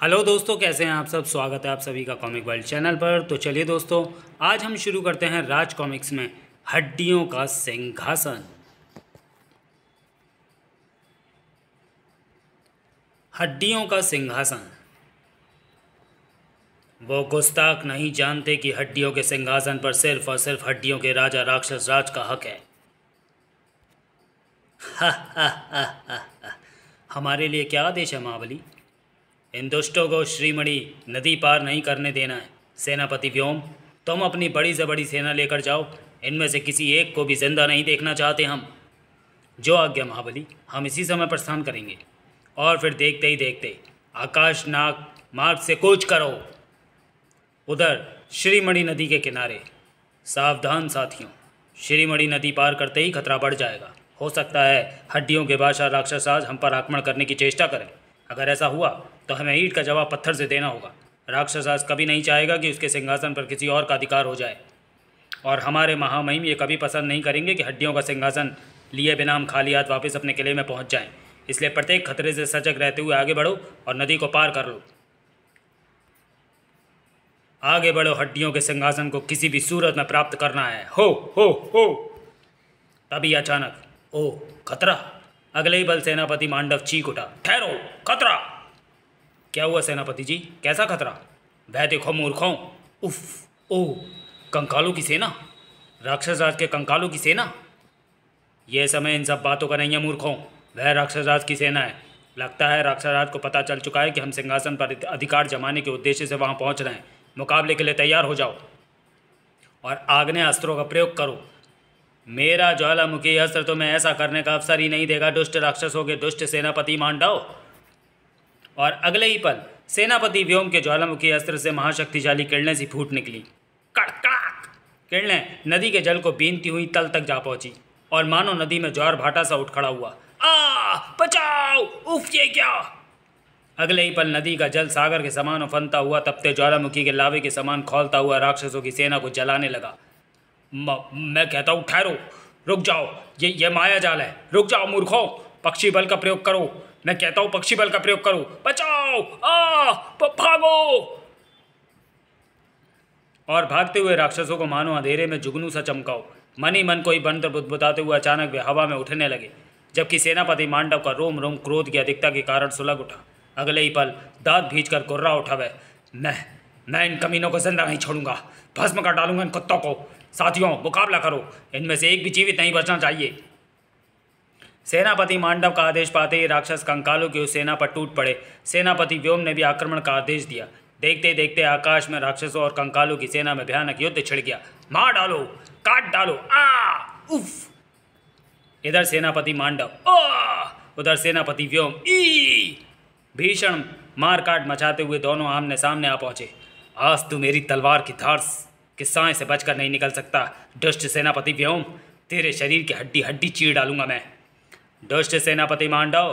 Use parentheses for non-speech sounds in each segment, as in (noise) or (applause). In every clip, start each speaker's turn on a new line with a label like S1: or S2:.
S1: Hello दोस्तों कैसे हैं आप सब स्वागत है आप सभी का कॉमिक वर्ल्ड चैनल पर तो चलिए दोस्तों आज हम शुरू करते हैं राज कॉमिक्स में हड्डियों का सिंहासन हड्डियों का सिंहासन वो गुस्ताख नहीं जानते कि हड्डियों के सिंहासन पर सिर्फ और सिर्फ हड्डियों के राजा राक्षस राज का हक है (laughs) हमारे लिए क्या आदेश है महाबली इन दुष्टों को श्रीमणि नदी पार नहीं करने देना है सेनापति व्योम तुम अपनी बड़ी से बड़ी सेना लेकर जाओ इनमें से किसी एक को भी जिंदा नहीं देखना चाहते हम जो आज्ञा महाबली हम इसी समय प्रस्थान करेंगे और फिर देखते ही देखते आकाश नाग मार्ग से कूच करो उधर श्रीमणि नदी के किनारे सावधान साथियों श्रीमणि नदी पार करते ही खतरा बढ़ जाएगा हो सकता है हड्डियों के बादशाह राक्षस आज हम पर आक्रमण करने की चेष्टा करें अगर ऐसा हुआ तो हमें ईट का जवाब पत्थर से देना होगा राक्षस आज कभी नहीं चाहेगा कि उसके सिंहासन पर किसी और का अधिकार हो जाए और हमारे महामहिम ये कभी पसंद नहीं करेंगे कि हड्डियों का सिंहासन लिए बिना हम खाली हाथ वापस अपने किले में पहुंच जाएं। इसलिए प्रत्येक खतरे से सजग रहते हुए आगे बढ़ो और नदी को पार कर लो आगे बढ़ो हड्डियों के सिंहासन को किसी भी सूरत में प्राप्त करना है हो हो हो तभी अचानक ओ खतरा अगले ही बल सेनापति मांडव चीख उठा ठहरो खतरा क्या हुआ सेनापति जी कैसा खतरा भय देखो मूर्खों उफ ओ कंकालों की सेना राक्षस राज के कंकालों की सेना यह समय इन सब बातों का नहीं है मूर्खों वह राक्षस राज की सेना है लगता है राक्षस राज को पता चल चुका है कि हम सिंहासन पर अधिकार जमाने के उद्देश्य से वहाँ पहुँच रहे हैं मुकाबले के लिए तैयार हो जाओ और आग्ने अस्त्रों का प्रयोग करो मेरा ज्वालामुखी अस्त्र तुम्हें तो ऐसा करने का अवसर ही नहीं देगा दुष्ट राक्षसों के दुष्ट सेनापति मांडाओ और अगले ही पल सेनापति व्योम के ज्वालामुखी अस्त्र से महाशक्तिशाली किरणें सी फूट निकली कड़कड़ाक किरणें नदी के जल को बीनती हुई तल तक जा पहुंची और मानो नदी में ज्वार भाटा सा उठ खड़ा हुआ आ बचाओ उफ ये क्या अगले ही पल नदी का जल सागर के समान उफनता हुआ तपते ज्वालामुखी के लावे के समान खोलता हुआ राक्षसों की सेना को जलाने लगा म, मैं कहता हूँ ठहरो रुक जाओ ये ये माया जाल है रुक जाओ मूर्खों पक्षी बल का प्रयोग करो मैं कहता हूँ पक्षी बल का प्रयोग करो बचाओ आ भागो और भागते हुए राक्षसों को मानो अंधेरे में जुगनू सा चमकाओ मन ही मन को ही बुदबुदाते हुए अचानक वे हवा में उठने लगे जबकि सेनापति मांडव का रोम रोम क्रोध की अधिकता के कारण सुलग उठा अगले ही पल दांत भीज कर कुर्रा उठा वह मैं मैं इन कमीनों को जिंदा नहीं छोड़ूंगा भस्म कर डालूंगा इन कुत्तों को साथियों मुकाबला करो इनमें से एक भी जीवित नहीं बचना चाहिए सेनापति मांडव का आदेश पाते ही राक्षस कंकालों की सेना पर टूट पड़े सेनापति व्योम ने भी आक्रमण का आदेश दिया देखते देखते आकाश में राक्षसों और कंकालों की सेना में भयानक युद्ध छिड़ गया मार डालो काट डालो आ उफ इधर सेनापति मांडव ओ उधर सेनापति व्योम ई भीषण मार काट मचाते हुए दोनों आमने सामने आ पहुंचे आज तू मेरी तलवार की धार के साय से बचकर नहीं निकल सकता दुष्ट सेनापति व्योम तेरे शरीर की हड्डी हड्डी चीर डालूंगा मैं दुष्ट सेनापति मांडव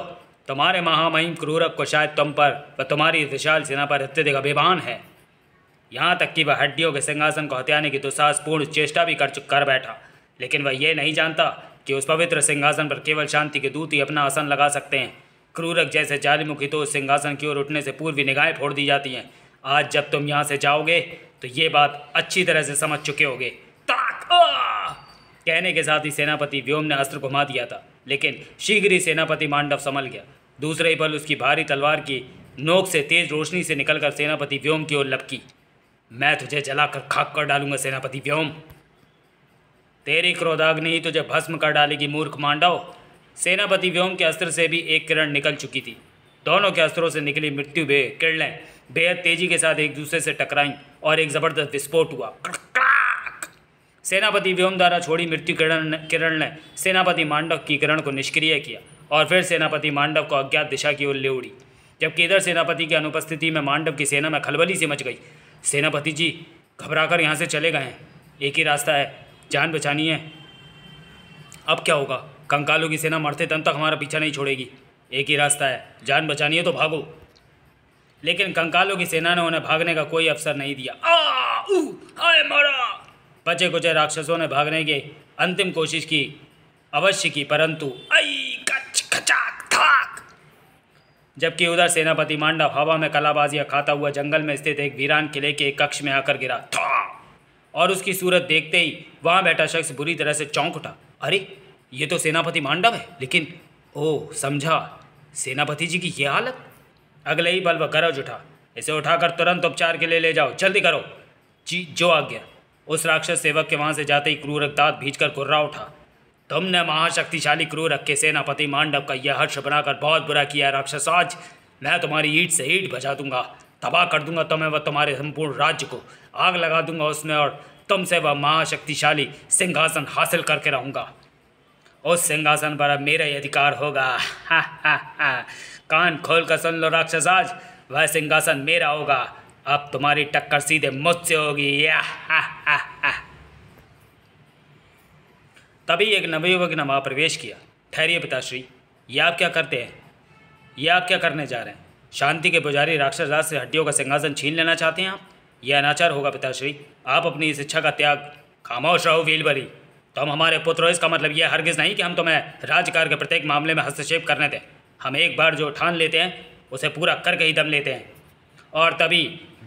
S1: तुम्हारे महामहिम क्रूरक को शायद तुम पर व तुम्हारी विशाल सेना पर अत्यधिक अभिमान है यहाँ तक कि वह हड्डियों के सिंहासन को हत्याने की दुस्साहसपूर्ण चेष्टा भी कर कर बैठा लेकिन वह यह नहीं जानता कि उस पवित्र सिंहासन पर केवल शांति के दूत ही अपना आसन लगा सकते हैं क्रूरक जैसे जालिमुखी तो उस सिंहासन की ओर उठने से पूर्व निगाहें फोड़ दी जाती हैं आज जब तुम यहाँ से जाओगे तो ये बात अच्छी तरह से समझ चुके होगे ताक कहने के साथ ही सेनापति व्योम ने अस्त्र घुमा दिया था लेकिन शीघ्र ही सेनापति मांडव संभल गया दूसरे ही पल उसकी भारी तलवार की नोक से तेज रोशनी से निकलकर सेनापति व्योम की ओर लपकी मैं तुझे जलाकर खाक कर डालूंगा सेनापति व्योम तेरी क्रोधाग्नि ही तुझे भस्म कर डालेगी मूर्ख मांडव सेनापति व्योम के अस्त्र से भी एक किरण निकल चुकी थी दोनों के अस्त्रों से निकली मृत्यु बे किरणें बेहद तेजी के साथ एक दूसरे से टकराई और एक ज़बरदस्त विस्फोट हुआ सेनापति व्योम द्वारा छोड़ी मृत्यु किरण किरण ने सेनापति मांडव की किरण को निष्क्रिय किया और फिर सेनापति मांडव को अज्ञात दिशा की ओर ले उड़ी जबकि इधर सेनापति की अनुपस्थिति में मांडव की सेना में खलबली से मच गई सेनापति जी घबरा कर यहाँ से चले गए हैं एक ही रास्ता है जान बचानी है अब क्या होगा कंकालों की सेना मरते तन तक हमारा पीछा नहीं छोड़ेगी एक ही रास्ता है जान बचानी है तो भागो लेकिन कंकालों की सेना ने उन्हें भागने का कोई अवसर नहीं दिया आ, उ, आए मरा बचे कुचे राक्षसों ने भागने की अंतिम कोशिश की अवश्य की परंतु जबकि उधर सेनापति मांडव हवा में कलाबाजिया खाता हुआ जंगल में स्थित एक वीरान किले के एक कक्ष में आकर गिरा था और उसकी सूरत देखते ही वहाँ बैठा शख्स बुरी तरह से चौंक उठा अरे ये तो सेनापति मांडव है लेकिन ओ समझा सेनापति जी की यह हालत अगले ही बल्ब गरज उठा इसे उठाकर तुरंत उपचार के लिए ले जाओ जल्दी करो जी जो आ गया उस राक्षस सेवक के वहां से जाते ही क्रूर दात भीज कर कुर्रा उठा तुमने महाशक्तिशाली क्रूरक के सेनापति मांडव का यह हर्ष बनाकर बहुत बुरा किया राक्षस आज मैं तुम्हारी ईट से ईट बजा दूंगा तबाह कर दूंगा तुम्हें तो वह तुम्हारे संपूर्ण राज्य को आग लगा दूंगा उसमें और तुमसे वह महाशक्तिशाली सिंहासन हासिल करके रहूंगा उस सिंहासन पर अब मेरा ही अधिकार होगा हा हा हा कान खोल कर सुन लो राक्षस आज वह सिंहासन मेरा होगा अब तुम्हारी टक्कर सीधे मुझसे होगी या हा हा हा तभी एक नवयुवक ने वहाँ प्रवेश किया ठहरिए पिताश्री ये आप क्या करते हैं ये आप क्या करने जा रहे हैं शांति के पुजारी राक्षस राज से हड्डियों का सिंहासन छीन लेना चाहते हैं आप यह अनाचार होगा पिताश्री आप अपनी इस इच्छा का त्याग खामोश रहो वीलबरी तुम तो हमारे पुत्र इसका मतलब यह हरगिज़ नहीं कि हम तुम्हें राजकार के प्रत्येक मामले में हस्तक्षेप करने दें हम एक बार जो ठान लेते हैं उसे पूरा करके ही दम लेते हैं और तभी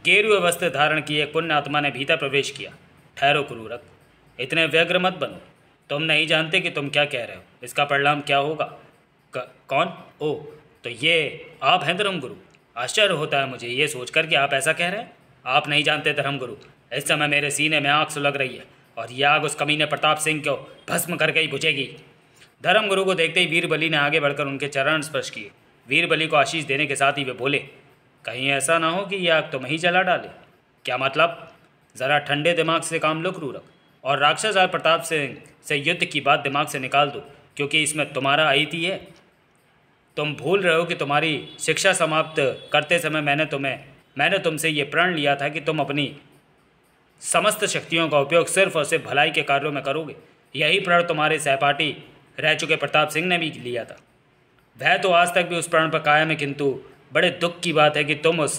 S1: गेरु वस्त्र धारण किए पुण्य आत्मा ने भीतर प्रवेश किया ठहरो कुरूरक इतने व्यग्र मत बनो तुम नहीं जानते कि तुम क्या कह रहे हो इसका परिणाम क्या होगा क, कौन ओ तो ये आप हैं धर्म गुरु आश्चर्य होता है मुझे ये सोचकर कि आप ऐसा कह रहे हैं आप नहीं जानते धर्म गुरु इस समय मेरे सीने में आग सुलग रही है और ये आग उस कमीने प्रताप सिंह को भस्म करके ही बुझेगी धर्म गुरु को देखते ही वीरबली ने आगे बढ़कर उनके चरण स्पर्श किए वीरबली को आशीष देने के साथ ही वे बोले कहीं ऐसा ना हो कि ये आग तुम्हें तो जला डाले क्या मतलब ज़रा ठंडे दिमाग से काम लो रख और राक्षस और प्रताप सिंह से युद्ध की बात दिमाग से निकाल दो क्योंकि इसमें तुम्हारा आई थी है तुम भूल रहे हो कि तुम्हारी शिक्षा समाप्त करते समय मैंने तुम्हें मैंने तुमसे ये प्रण लिया था कि तुम अपनी समस्त शक्तियों का उपयोग सिर्फ और सिर्फ भलाई के कार्यों में करोगे यही प्रण तुम्हारे सहपाठी रह चुके प्रताप सिंह ने भी लिया था वह तो आज तक भी उस प्रण पर कायम है किंतु बड़े दुख की बात है कि तुम उस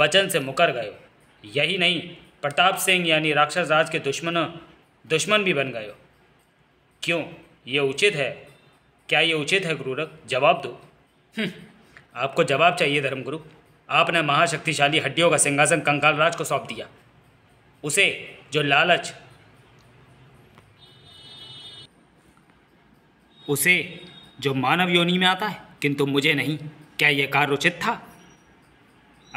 S1: वचन से मुकर गए हो यही नहीं प्रताप सिंह यानी राक्षस राज के दुश्मन दुश्मन भी बन गए हो क्यों ये उचित है क्या ये उचित है गुरुरख जवाब दो हम्म, आपको जवाब चाहिए धर्मगुरु आपने महाशक्तिशाली हड्डियों का सिंहासन कंकाल राज को सौंप दिया उसे जो लालच उसे जो मानव योनि में आता है किंतु मुझे नहीं क्या यह कार्य उचित था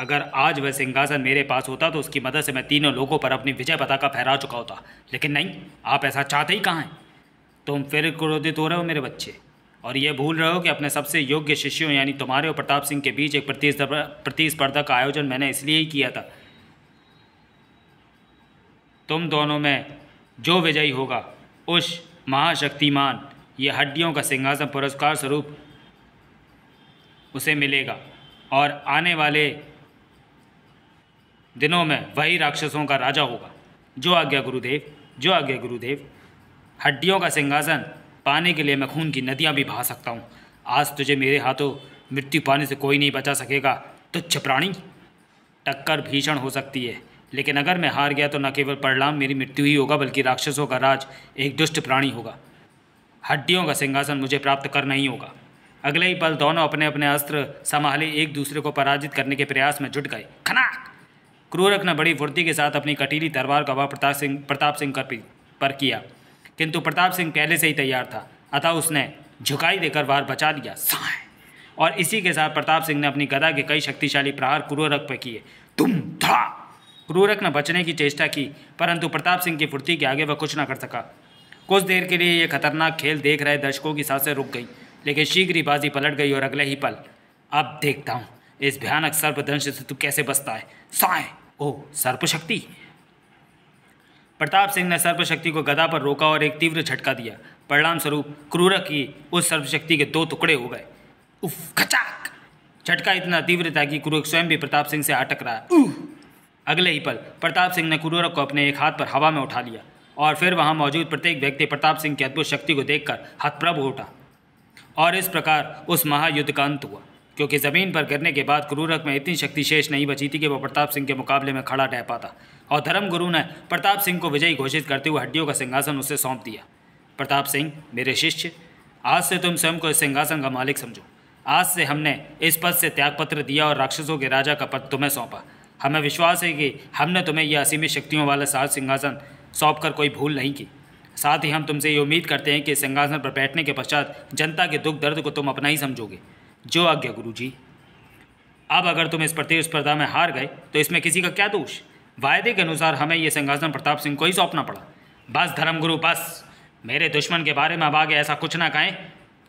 S1: अगर आज वह सिंहासन मेरे पास होता तो उसकी मदद से मैं तीनों लोगों पर अपनी विजय पताका फहरा चुका होता लेकिन नहीं आप ऐसा चाहते ही कहाँ हैं तुम फिर क्रोधित हो रहे हो मेरे बच्चे और यह भूल रहे हो कि अपने सबसे योग्य शिष्यों यानी तुम्हारे और प्रताप सिंह के बीच एक प्रतिस्पर्धा का आयोजन मैंने इसलिए ही किया था तुम दोनों में जो विजयी होगा उस महाशक्तिमान ये हड्डियों का सिंहासन पुरस्कार स्वरूप उसे मिलेगा और आने वाले दिनों में वही राक्षसों का राजा होगा जो आज्ञा गुरुदेव जो आज्ञा गुरुदेव हड्डियों का सिंहासन पाने के लिए मैं खून की नदियाँ भी बहा सकता हूँ आज तुझे मेरे हाथों मृत्यु पाने से कोई नहीं बचा सकेगा तुच्छ प्राणी टक्कर भीषण हो सकती है लेकिन अगर मैं हार गया तो न केवल परिणाम मेरी मृत्यु ही होगा बल्कि राक्षसों का राज एक दुष्ट प्राणी होगा हड्डियों का सिंहासन मुझे प्राप्त करना ही होगा अगले ही पल दोनों अपने अपने अस्त्र संभाले एक दूसरे को पराजित करने के प्रयास में जुट गए खनाक क्रूरक ने बड़ी फुर्ती के साथ अपनी कटीली तरवार का वह प्रताप सिंह प्रताप सिंह कर पर किया किंतु प्रताप सिंह पहले से ही तैयार था अतः उसने झुकाई देकर वार बचा लिया और इसी के साथ प्रताप सिंह ने अपनी गदा के कई शक्तिशाली प्रहार क्रूरक पर किए तुम था क्रूरक ने बचने की चेष्टा की परंतु प्रताप सिंह की फुर्ती के आगे वह कुछ ना कर सका कुछ देर के लिए यह खतरनाक खेल देख रहे दर्शकों की सांसें रुक गई लेकिन शीघ्र ही बाजी पलट गई और अगले ही पल अब देखता हूँ इस भयानक सर्पदंश से तू कैसे बचता है साय ओ सर्पशक्ति प्रताप सिंह ने सर्पशक्ति को गदा पर रोका और एक तीव्र झटका दिया परिणाम स्वरूप क्रूर की उस सर्पशक्ति के दो टुकड़े हो गए उफ खचाक झटका इतना तीव्र था कि क्रूरक स्वयं भी प्रताप सिंह से अटक रहा अगले ही पल प्रताप सिंह ने क्रूरक को अपने एक हाथ पर हवा में उठा लिया और फिर वहाँ मौजूद प्रत्येक व्यक्ति प्रताप सिंह की अद्भुत शक्ति को देखकर हथप्रभ उठा और इस प्रकार उस महायुद्ध का अंत हुआ क्योंकि ज़मीन पर गिरने के बाद क्रूरक में इतनी शक्ति शेष नहीं बची थी कि वह प्रताप सिंह के मुकाबले में खड़ा रह पाता और धर्मगुरु ने प्रताप सिंह को विजयी घोषित करते हुए हड्डियों का सिंहासन उसे सौंप दिया प्रताप सिंह मेरे शिष्य आज से तुम स्वयं को इस सिंहासन का मालिक समझो आज से हमने इस पद से त्यागपत्र दिया और राक्षसों के राजा का पद तुम्हें सौंपा हमें विश्वास है कि हमने तुम्हें यह असीमित शक्तियों वाला साहस सिंहासन सौंप कर कोई भूल नहीं की साथ ही हम तुमसे ये उम्मीद करते हैं कि सिंहासन पर बैठने के पश्चात जनता के दुख दर्द को तुम अपना ही समझोगे जो आज्ञा गुरु जी अब अगर तुम इस प्रतिस्पर्धा में हार गए तो इसमें किसी का क्या दोष वायदे के अनुसार हमें ये सिंहासन प्रताप सिंह को ही सौंपना पड़ा बस धर्मगुरु बस मेरे दुश्मन के बारे में अब आगे ऐसा कुछ ना कहें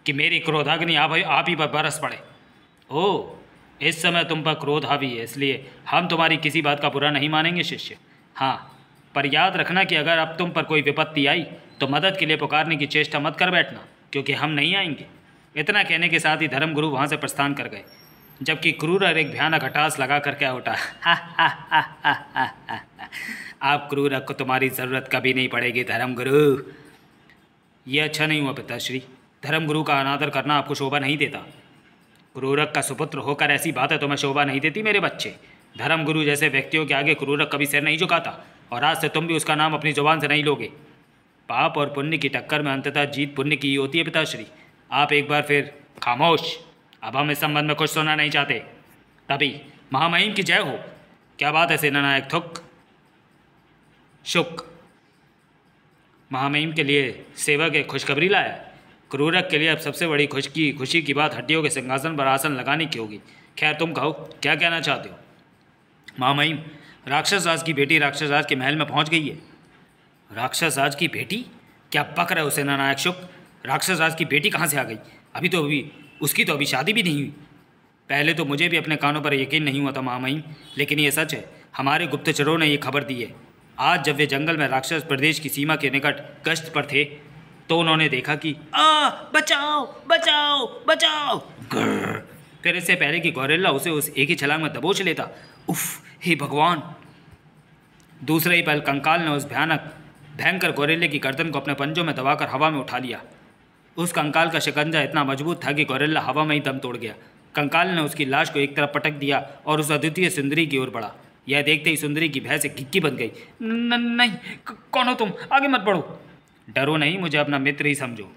S1: कि मेरी क्रोधाग्नि आप आप ही पर बरस पड़े ओ इस समय तुम पर क्रोध हावी है इसलिए हम तुम्हारी किसी बात का बुरा नहीं मानेंगे शिष्य हाँ पर याद रखना कि अगर अब तुम पर कोई विपत्ति आई तो मदद के लिए पुकारने की चेष्टा मत कर बैठना क्योंकि हम नहीं आएंगे इतना कहने के साथ ही धर्मगुरु वहाँ से प्रस्थान कर गए जबकि क्रूर और एक भयानक हटास लगा कर क्या उठा आप क्रूर को तुम्हारी ज़रूरत कभी नहीं पड़ेगी धर्मगुरु यह अच्छा नहीं हुआ पिताश्री धर्मगुरु का अनादर करना आपको शोभा नहीं देता क्रूरक का सुपुत्र होकर ऐसी बातें तुम्हें तो शोभा नहीं देती मेरे बच्चे धर्मगुरु जैसे व्यक्तियों के आगे क्रूरक कभी सिर नहीं झुकाता और आज से तुम भी उसका नाम अपनी जुबान से नहीं लोगे पाप और पुण्य की टक्कर में अंततः जीत पुण्य की होती है पिताश्री आप एक बार फिर खामोश अब हम इस संबंध में कुछ सुनना नहीं चाहते तभी महामहिम की जय हो क्या बात है सेनानायक थुक शुक महामहिम के लिए सेवक एक खुशखबरी लाया क्रूरक के लिए अब सबसे बड़ी खुश की खुशी की बात हड्डियों के सिंहासन पर आसन लगाने की होगी खैर तुम कहो क्या कहना चाहते हो महामहिम राक्षस राज की बेटी राक्षस राज के महल में पहुंच गई है राक्षस राज की बेटी क्या पक रहे है उसे नानायक शुक राक्षस राज की बेटी कहाँ से आ गई अभी तो अभी उसकी तो अभी शादी भी नहीं हुई पहले तो मुझे भी अपने कानों पर यकीन नहीं हुआ था मामाई लेकिन ये सच है हमारे गुप्तचरों ने यह खबर दी है आज जब वे जंगल में राक्षस प्रदेश की सीमा के निकट गश्त पर थे तो उन्होंने देखा कि आ बचाओ बचाओ बचाओ फिर इससे पहले कि गौरेला उसे उस एक ही छलांग में दबोच लेता उफ़ हे भगवान दूसरे ही पहल कंकाल ने उस भयानक भयंकर गोरेले की गर्दन को अपने पंजों में दबाकर हवा में उठा लिया उस कंकाल का शिकंजा इतना मजबूत था कि गोरेला हवा में ही दम तोड़ गया कंकाल ने उसकी लाश को एक तरफ पटक दिया और उस अद्वितीय सुंदरी की ओर बढ़ा यह देखते ही सुंदरी की भय से घिक्की बन गई नहीं कौन हो तुम आगे मत बढ़ो डरो नहीं मुझे अपना मित्र ही समझो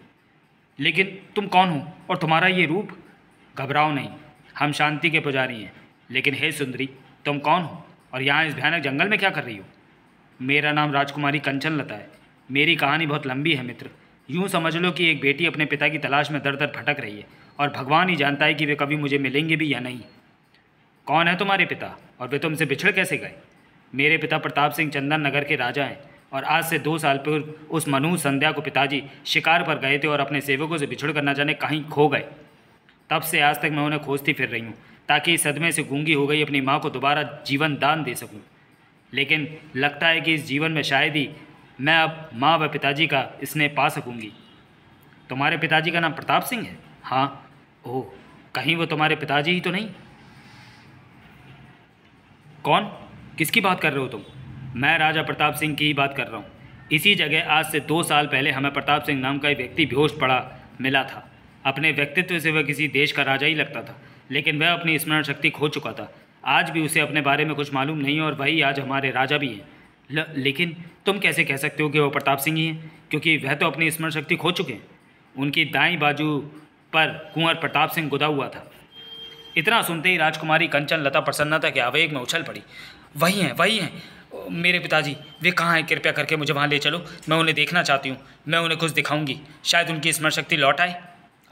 S1: लेकिन तुम कौन हो और तुम्हारा ये रूप घबराओ नहीं हम शांति के पुजारी हैं लेकिन हे सुंदरी तुम कौन हो और यहाँ इस भयानक जंगल में क्या कर रही हो मेरा नाम राजकुमारी कंचन लता है मेरी कहानी बहुत लंबी है मित्र यूँ समझ लो कि एक बेटी अपने पिता की तलाश में दर दर भटक रही है और भगवान ही जानता है कि वे कभी मुझे मिलेंगे भी या नहीं कौन है तुम्हारे पिता और वे तुमसे बिछड़ कैसे गए मेरे पिता प्रताप सिंह चंदन नगर के राजा हैं और आज से दो साल पूर्व उस मनु संध्या को पिताजी शिकार पर गए थे और अपने सेवकों से बिछड़ कर जाने कहीं खो गए तब से आज तक मैं उन्हें खोजती फिर रही हूँ ताकि सदमे से गूंगी हो गई अपनी माँ को दोबारा जीवन दान दे सकूँ लेकिन लगता है कि इस जीवन में शायद ही मैं अब माँ व पिताजी का स्नेह पा सकूँगी तुम्हारे पिताजी का नाम प्रताप सिंह है हाँ ओह कहीं वो तुम्हारे पिताजी ही तो नहीं कौन किसकी बात कर रहे हो तुम मैं राजा प्रताप सिंह की ही बात कर रहा हूँ इसी जगह आज से दो साल पहले हमें प्रताप सिंह नाम का एक व्यक्ति बेहोश पड़ा मिला था अपने व्यक्तित्व से वह किसी देश का राजा ही लगता था लेकिन वह अपनी स्मरण शक्ति खो चुका था आज भी उसे अपने बारे में कुछ मालूम नहीं और वही आज हमारे राजा भी हैं लेकिन तुम कैसे कह सकते हो कि वह प्रताप सिंह ही हैं क्योंकि वह तो अपनी स्मरण शक्ति खो चुके हैं उनकी दाई बाजू पर कुंवर प्रताप सिंह गुदा हुआ था इतना सुनते ही राजकुमारी कंचन लता प्रसन्नता के आवेग में उछल पड़ी वही हैं वही हैं मेरे पिताजी वे कहाँ हैं कृपया करके मुझे वहाँ ले चलो मैं उन्हें देखना चाहती हूँ मैं उन्हें कुछ दिखाऊंगी शायद उनकी स्मरण शक्ति लौट आए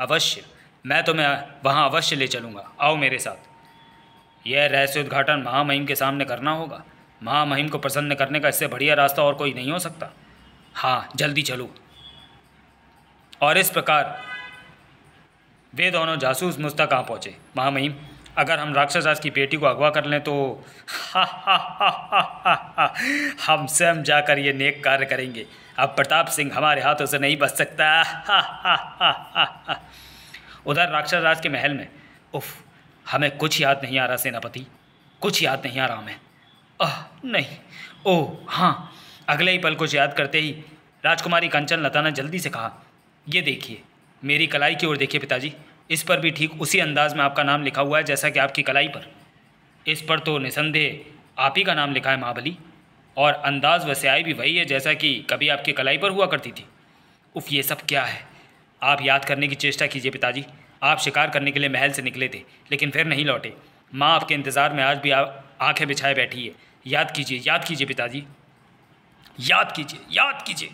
S1: अवश्य मैं तुम्हें तो वहाँ अवश्य ले चलूँगा आओ मेरे साथ यह रहस्य उद्घाटन महामहिम के सामने करना होगा महामहिम को प्रसन्न करने का इससे बढ़िया रास्ता और कोई नहीं हो सकता हाँ जल्दी चलो और इस प्रकार वे दोनों जासूस मुझ तक पहुँचे महामहिम अगर हम राक्षस राज की बेटी को अगवा कर लें तो हा हा हा हा हा हा हम स्वयं जाकर ये नेक कार्य करेंगे अब प्रताप सिंह हमारे हाथों से नहीं बच सकता हा हा हा हा हा उधर राक्षस राज के महल में उफ हमें कुछ याद नहीं आ रहा सेनापति कुछ याद नहीं आ रहा हमें आह नहीं ओह हाँ अगले ही पल कुछ याद करते ही राजकुमारी कंचन लता ने जल्दी से कहा ये देखिए मेरी कलाई की ओर देखिए पिताजी इस पर भी ठीक उसी अंदाज में आपका नाम लिखा हुआ है जैसा कि आपकी कलाई पर इस पर तो निसंदेह आप ही का नाम लिखा है महाबली और अंदाज वैसे आई भी वही है जैसा कि कभी आपकी कलाई पर हुआ करती थी उफ ये सब क्या है आप याद करने की चेष्टा कीजिए पिताजी आप शिकार करने के लिए महल से निकले थे लेकिन फिर नहीं लौटे माँ आपके इंतज़ार में आज भी आप आँखें बिछाए बैठी है याद कीजिए याद कीजिए पिताजी याद कीजिए याद कीजिए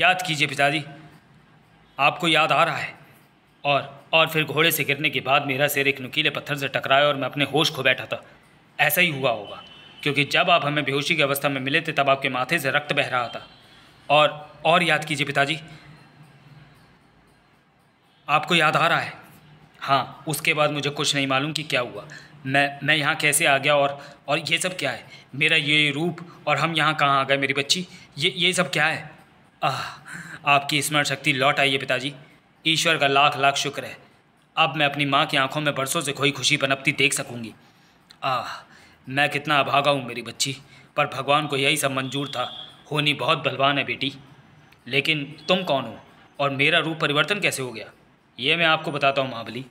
S1: याद कीजिए पिताजी आपको याद आ रहा है और और फिर घोड़े से गिरने के बाद मेरा सिर एक नुकीले पत्थर से टकराया और मैं अपने होश खो बैठा था ऐसा ही हुआ होगा क्योंकि जब आप हमें बेहोशी की अवस्था में मिले थे तब आपके माथे से रक्त बह रहा था और और याद कीजिए पिताजी आपको याद आ रहा है हाँ उसके बाद मुझे कुछ नहीं मालूम कि क्या हुआ मैं मैं यहाँ कैसे आ गया और और ये सब क्या है मेरा ये रूप और हम यहाँ कहाँ आ गए मेरी बच्ची ये ये सब क्या है आह आपकी स्मरण शक्ति लौट आई है पिताजी ईश्वर का लाख लाख शुक्र है अब मैं अपनी माँ की आंखों में बरसों से खोई खुशी पनपती देख सकूँगी आह मैं कितना अभागा हूँ मेरी बच्ची पर भगवान को यही सब मंजूर था होनी बहुत बलवान है बेटी लेकिन तुम कौन हो और मेरा रूप परिवर्तन कैसे हो गया ये मैं आपको बताता हूँ महाबली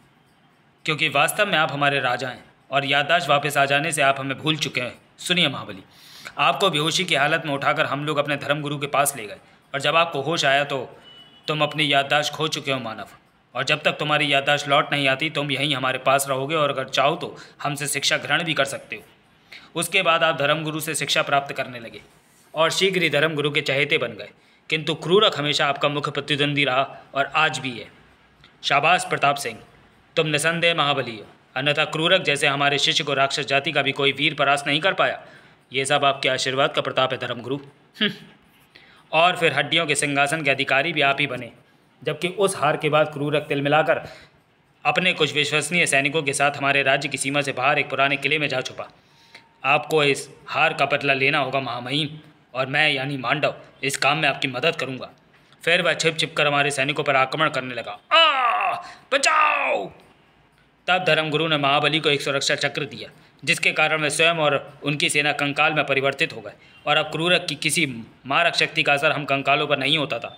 S1: क्योंकि वास्तव में आप हमारे राजा हैं और याददाश्त वापस आ जाने से आप हमें भूल चुके हैं सुनिए महाबली आपको बेहोशी की हालत में उठाकर हम लोग अपने धर्मगुरु के पास ले गए और जब आपको होश आया तो तुम अपनी याददाश्त खो चुके हो मानव और जब तक तुम्हारी याददाश्त लौट नहीं आती तुम यहीं हमारे पास रहोगे और अगर चाहो तो हमसे शिक्षा ग्रहण भी कर सकते हो उसके बाद आप धर्मगुरु से शिक्षा प्राप्त करने लगे और शीघ्र ही धर्मगुरु के चहेते बन गए किंतु क्रूरक हमेशा आपका मुख्य प्रतिद्वंदी रहा और आज भी है शाबाश प्रताप सिंह तुम निसंदेह महाबली हो अन्यथा क्रूरक जैसे हमारे शिष्य को राक्षस जाति का भी कोई वीर परास नहीं कर पाया ये सब आपके आशीर्वाद का प्रताप है धर्मगुरु हम्म। और फिर हड्डियों के सिंहासन के अधिकारी भी आप ही बने जबकि उस हार के बाद क्रूरक तिल मिलाकर अपने कुछ विश्वसनीय सैनिकों के साथ हमारे राज्य की सीमा से बाहर एक पुराने किले में जा छुपा आपको इस हार का बदला लेना होगा महामहिम और मैं यानी मांडव इस काम में आपकी मदद करूंगा फिर वह छिप छिप कर हमारे सैनिकों पर आक्रमण करने लगा आ! बचाओ तब धर्मगुरु ने महाबली को एक सुरक्षा चक्र दिया जिसके कारण वे स्वयं और उनकी सेना कंकाल में परिवर्तित हो गए और अब क्रूरक की किसी मारक शक्ति का असर हम कंकालों पर नहीं होता था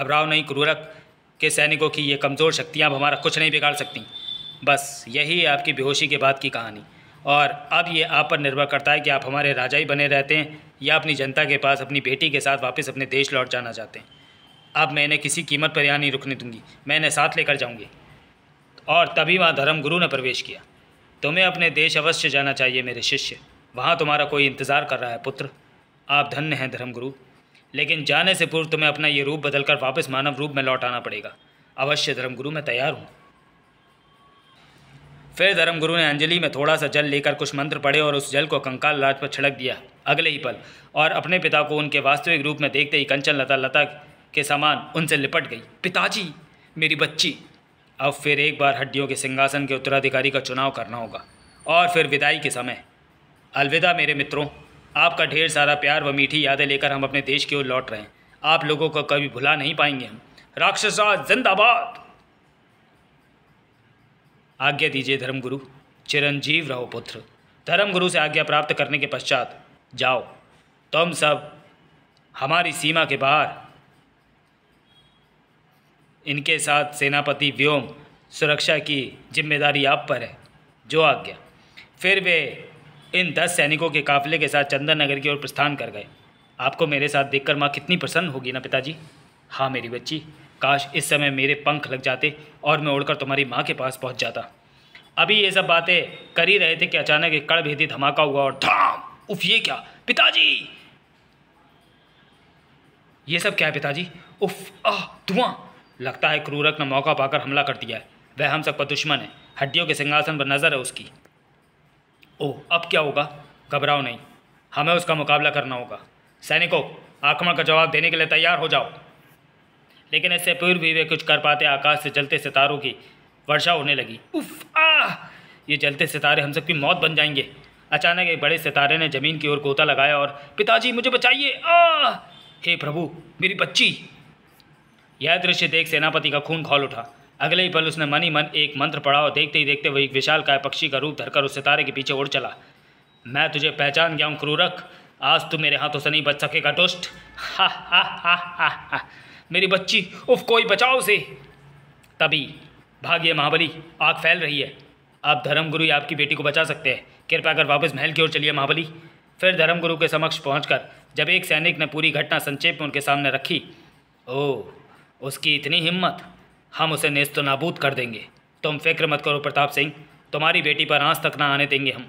S1: घबराओ नहीं क्रूरक के सैनिकों की ये कमज़ोर शक्तियाँ अब हमारा कुछ नहीं बिगाड़ सकती बस यही है आपकी बेहोशी के बाद की कहानी और अब ये आप पर निर्भर करता है कि आप हमारे राजा ही बने रहते हैं या अपनी जनता के पास अपनी बेटी के साथ वापस अपने देश लौट जाना चाहते हैं अब मैंने किसी कीमत पर यहाँ नहीं रुकने दूंगी मैं इन्हें साथ लेकर जाऊंगी और तभी वहाँ धर्मगुरु ने प्रवेश किया तुम्हें अपने देश अवश्य जाना चाहिए मेरे शिष्य वहाँ तुम्हारा कोई इंतज़ार कर रहा है पुत्र आप धन्य हैं धर्मगुरु लेकिन जाने से पूर्व तुम्हें अपना ये रूप बदलकर वापस मानव रूप में लौट आना पड़ेगा अवश्य धर्मगुरु मैं तैयार हूँ फिर धर्मगुरु ने अंजलि में थोड़ा सा जल लेकर कुछ मंत्र पढ़े और उस जल को कंकाल राज पर छिड़क दिया अगले ही पल और अपने पिता को उनके वास्तविक रूप में देखते ही कंचन लता लता के समान उनसे लिपट गई पिताजी मेरी बच्ची अब फिर एक बार हड्डियों के सिंहासन के उत्तराधिकारी का चुनाव करना होगा और फिर विदाई के समय अलविदा मेरे मित्रों आपका ढेर सारा प्यार व मीठी यादें लेकर हम अपने देश की ओर लौट रहे हैं आप लोगों को कभी भुला नहीं पाएंगे हम राक्षसा जिंदाबाद आज्ञा दीजिए धर्मगुरु चिरंजीव रहो पुत्र धर्मगुरु से आज्ञा प्राप्त करने के पश्चात जाओ तुम सब हमारी सीमा के बाहर इनके साथ सेनापति व्योम सुरक्षा की जिम्मेदारी आप पर है जो आज्ञा फिर वे इन दस सैनिकों के काफिले के साथ चंदन नगर की ओर प्रस्थान कर गए आपको मेरे साथ देखकर माँ कितनी प्रसन्न होगी ना पिताजी हाँ मेरी बच्ची काश इस समय मेरे पंख लग जाते और मैं उड़कर तुम्हारी माँ के पास पहुँच जाता अभी ये सब बातें कर ही रहे थे कि अचानक एक कड़ भेदी धमाका हुआ और धाम उफ ये क्या पिताजी ये सब क्या है पिताजी उफ आह धुआं लगता है क्रूरक ने मौका पाकर हमला कर दिया है वह हम सबका दुश्मन है हड्डियों के सिंहासन पर नज़र है उसकी ओह अब क्या होगा घबराओ नहीं हमें उसका मुकाबला करना होगा सैनिकों आक्रमण का जवाब देने के लिए तैयार हो जाओ लेकिन इससे पूर्व भी वे कुछ कर पाते आकाश से जलते सितारों की वर्षा होने लगी उफ आह ये जलते सितारे हम सबकी मौत बन जाएंगे अचानक एक बड़े सितारे ने जमीन की ओर गोता लगाया और पिताजी मुझे बचाइए आह हे प्रभु मेरी बच्ची यह दृश्य देख सेनापति का खून खोल उठा अगले ही पल उसने मन ही मन एक मंत्र पढ़ा और देखते ही देखते वह एक विशाल काय पक्षी का रूप धरकर उस सितारे के पीछे उड़ चला मैं तुझे पहचान गया हूँ क्रूरक आज तू मेरे हाथों से नहीं बच सकेगा दुष्ट हा हा हा हा हा मेरी बच्ची उफ कोई बचाओ उसे तभी भागिए महाबली आग फैल रही है आप धर्मगुरु या आपकी बेटी को बचा सकते हैं कृपया कर वापस महल की ओर चलिए महाबली फिर धर्मगुरु के समक्ष पहुंचकर जब एक सैनिक ने पूरी घटना संक्षेप में उनके सामने रखी ओ उसकी इतनी हिम्मत हम उसे नेस्त नाबूद कर देंगे तुम फिक्र मत करो प्रताप सिंह तुम्हारी बेटी पर आंस तक ना आने देंगे हम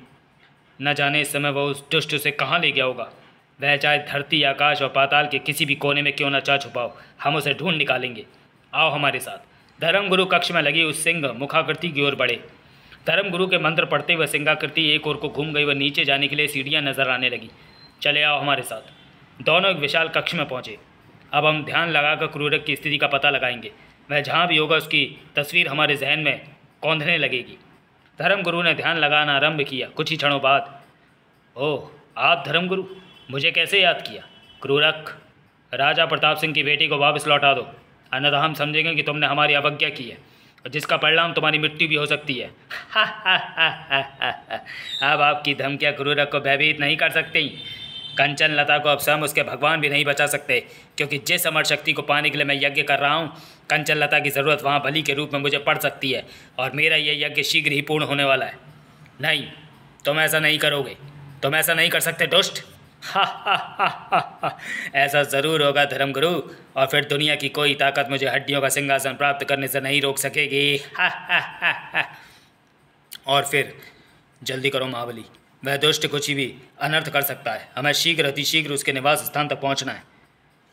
S1: न जाने इस समय वह उस दुष्ट उसे कहाँ ले गया होगा वह चाहे धरती आकाश और पाताल के किसी भी कोने में क्यों ना चाह छुपाओ हम उसे ढूंढ निकालेंगे आओ हमारे साथ धर्मगुरु कक्ष में लगी उस सिंह मुखाकृति की ओर बढ़े धर्मगुरु के मंत्र पढ़ते हुए सिंगाकृति एक ओर को घूम गई व नीचे जाने के लिए सीढ़ियाँ नजर आने लगी चले आओ हमारे साथ दोनों एक विशाल कक्ष में पहुँचे अब हम ध्यान लगाकर क्रूरक की स्थिति का पता लगाएंगे वह जहाँ भी होगा उसकी तस्वीर हमारे जहन में कौंधने लगेगी धर्मगुरु ने ध्यान लगाना आरंभ किया कुछ ही क्षणों बाद ओह आप धर्मगुरु मुझे कैसे याद किया क्रूरक राजा प्रताप सिंह की बेटी को वापस लौटा दो अन्यथा हम समझेंगे कि तुमने हमारी अवज्ञा की है और जिसका परिणाम तुम्हारी मृत्यु भी हो सकती है हा हा हा हा हा अब आपकी धमकियाँ क्रूरक को भयभीत नहीं कर सकती कंचन लता को अब स्वयं उसके भगवान भी नहीं बचा सकते क्योंकि जिस अमर शक्ति को पाने के लिए मैं यज्ञ कर रहा हूँ कंचन लता की ज़रूरत वहाँ भली के रूप में मुझे पड़ सकती है और मेरा यह यज्ञ शीघ्र ही पूर्ण होने वाला है नहीं तुम ऐसा नहीं करोगे तुम ऐसा नहीं कर सकते दुष्ट हा हा हा ऐसा ज़रूर होगा धर्मगुरु और फिर दुनिया की कोई ताकत मुझे हड्डियों का सिंहासन प्राप्त करने से नहीं रोक सकेगी हा हा हा हा और फिर जल्दी करो महाबली वह दुष्ट कुछ भी अनर्थ कर सकता है हमें शीघ्र अतिशीघ्र उसके निवास स्थान तक पहुंचना है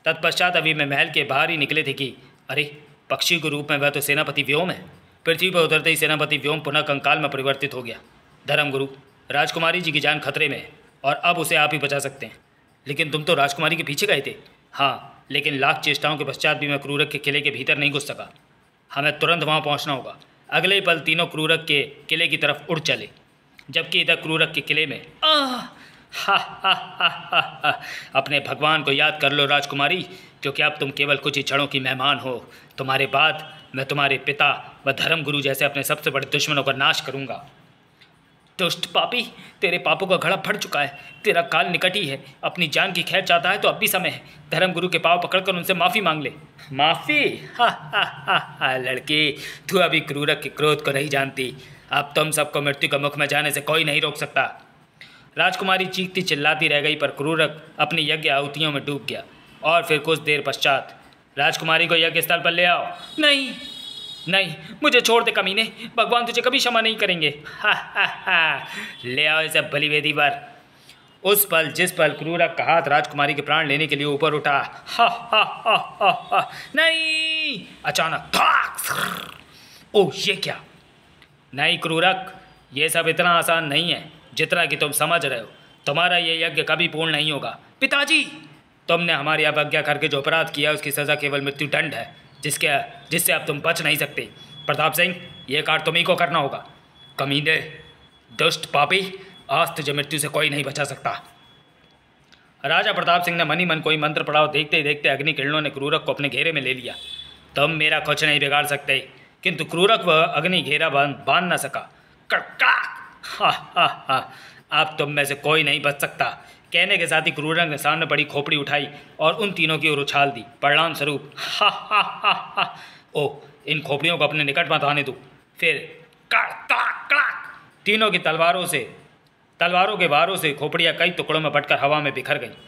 S1: तत्पश्चात अभी मैं महल के बाहर ही निकले थे कि अरे पक्षी के रूप में वह तो सेनापति व्योम है पृथ्वी पर उतरते ही सेनापति व्योम पुनः कंकाल में परिवर्तित हो गया धर्मगुरु राजकुमारी जी की जान खतरे में है और अब उसे आप ही बचा सकते हैं लेकिन तुम तो राजकुमारी के पीछे गए थे हाँ लेकिन लाख चेष्टाओं के पश्चात भी मैं क्रूरक के किले के भीतर नहीं घुस सका हमें तुरंत वहाँ पहुँचना होगा अगले पल तीनों क्रूरक के किले की तरफ उड़ चले जबकि इधर क्रूरक के किले में आह हा हा हा हा हा अपने भगवान को याद कर लो राजकुमारी क्योंकि अब तुम केवल कुछ ही क्षणों की मेहमान हो तुम्हारे बाद मैं तुम्हारे पिता व धर्मगुरु जैसे अपने सबसे बड़े दुश्मनों का नाश करूंगा दुष्ट पापी तेरे पापों का घड़ा फट चुका है तेरा काल निकट ही है अपनी जान की खैर चाहता है तो अब भी समय है धर्मगुरु के पाव पकड़कर उनसे माफ़ी मांग ले माफ़ी हा हा हा हा लड़की तू अभी क्रूरक के क्रोध को नहीं जानती अब तुम सबको मृत्यु के मुख में जाने से कोई नहीं रोक सकता राजकुमारी चीखती चिल्लाती रह गई पर क्रूरक अपनी यज्ञ आहुतियों में डूब गया और फिर कुछ देर पश्चात राजकुमारी को यज्ञ स्थल पर ले आओ नहीं नहीं मुझे छोड़ दे कमीने भगवान तुझे कभी क्षमा नहीं करेंगे हा हा हा ले आओ इसे भली वेदी पर उस पल जिस पल क्रूरक का हाथ राजकुमारी के प्राण लेने के लिए ऊपर उठा हा हा हा हा नहीं अचानक ओ ये क्या नहीं क्रूरक ये सब इतना आसान नहीं है जितना कि तुम समझ रहे हो तुम्हारा ये यज्ञ कभी पूर्ण नहीं होगा पिताजी तुमने हमारी अवज्ञा करके जो अपराध किया उसकी सज़ा केवल मृत्यु दंड है जिसके जिससे अब तुम बच नहीं सकते प्रताप सिंह ये कार्य तुम्ही को करना होगा कमीने दुष्ट पापी आज तुझे मृत्यु से कोई नहीं बचा सकता राजा प्रताप सिंह ने मनी मन कोई मंत्र पढ़ाओ देखते ही देखते अग्नि किरणों ने क्रूरक को अपने घेरे में ले लिया तुम मेरा कुछ नहीं बिगाड़ सकते किंतु क्रूरक वह अग्नि घेरा बांध बांध न सका कड़क हा हा हा अब तुम में से कोई नहीं बच सकता कहने के साथ ही क्रूरक ने सामने पड़ी खोपड़ी उठाई और उन तीनों की ओर उछाल दी परिणाम स्वरूप हा हा हा हा ओ इन खोपड़ियों को अपने निकट मत आने दो फिर कड़ाक तीनों की तलवारों से तलवारों के वारों से खोपड़ियाँ कई टुकड़ों में बटकर हवा में बिखर गईं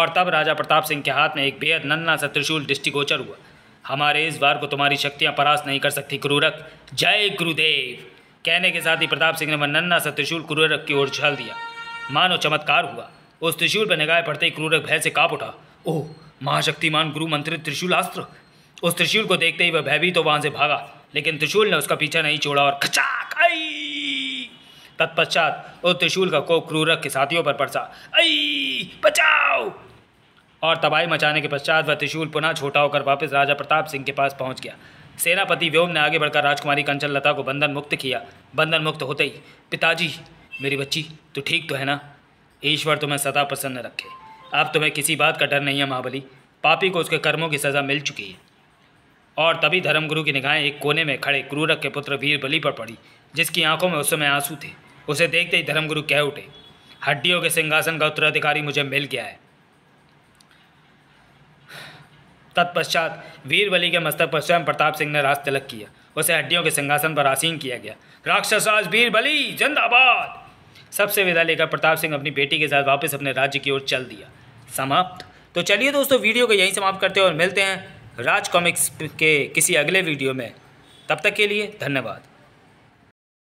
S1: और तब राजा प्रताप सिंह के हाथ में एक बेहद नन्ना सा त्रिशूल दृष्टिगोचर हुआ हमारे इस वार को तुम्हारी शक्तियाँ परास्त नहीं कर सकती क्रूरक जय गुरुदेव कहने के साथ ही प्रताप सिंह ने मनन्ना सा त्रिशूल क्रूरक की ओर छल दिया मानो चमत्कार हुआ उस त्रिशूल पर निगाह पड़ते ही क्रूरक भय से काँप उठा ओह महाशक्तिमान गुरु मंत्रित त्रिशूलास्त्र उस त्रिशूल को देखते ही वह भयभी तो वहां से भागा लेकिन त्रिशूल ने उसका पीछा नहीं छोड़ा और खचाक आई तत्पश्चात उस त्रिशूल का कोप क्रूरक के साथियों पर बरसा आई बचाओ और तबाही मचाने के पश्चात वह त्रिशूल पुनः छोटा होकर वापस राजा प्रताप सिंह के पास पहुंच गया सेनापति व्योम ने आगे बढ़कर राजकुमारी कंचन लता को बंधन मुक्त किया बंधन मुक्त होते ही पिताजी मेरी बच्ची तो ठीक तो है ना ईश्वर तुम्हें सदा प्रसन्न रखे अब तुम्हें किसी बात का डर नहीं है महाबली पापी को उसके कर्मों की सज़ा मिल चुकी है और तभी धर्मगुरु की निगाहें एक कोने में खड़े क्रूरक के पुत्र वीर बली पर पड़ी जिसकी आंखों में उस समय आंसू थे उसे देखते ही धर्मगुरु कह उठे हड्डियों के सिंहासन का उत्तराधिकारी मुझे मिल गया है तत्पश्चात वीरबली के मस्तक पर स्वयं प्रताप सिंह ने राज तिलक किया उसे हड्डियों के सिंहासन पर आसीन किया गया राक्षसराज वीरबली जिंदाबाद सबसे विदा लेकर प्रताप सिंह अपनी बेटी के साथ वापस अपने राज्य की ओर चल दिया समाप्त तो चलिए दोस्तों वीडियो को यहीं समाप्त करते हैं और मिलते हैं राज कॉमिक्स के किसी अगले वीडियो में तब तक के लिए धन्यवाद